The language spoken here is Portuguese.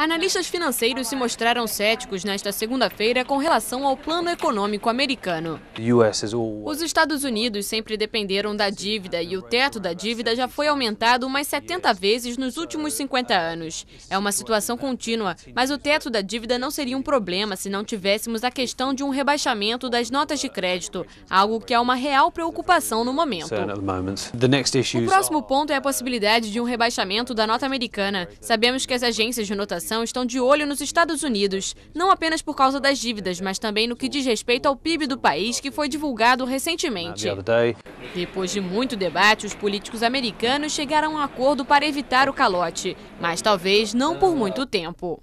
Analistas financeiros se mostraram céticos nesta segunda-feira com relação ao plano econômico americano. Os Estados Unidos sempre dependeram da dívida e o teto da dívida já foi aumentado umas 70 vezes nos últimos 50 anos. É uma situação contínua, mas o teto da dívida não seria um problema se não tivéssemos a questão de um rebaixamento das notas de crédito, algo que é uma real preocupação no momento. O próximo ponto é a possibilidade de um rebaixamento da nota americana. Sabemos que as agências de notação recessão estão de olho nos Estados Unidos, não apenas por causa das dívidas, mas também no que diz respeito ao PIB do país, que foi divulgado recentemente. Depois de muito debate, os políticos americanos chegaram a um acordo para evitar o calote, mas talvez não por muito tempo.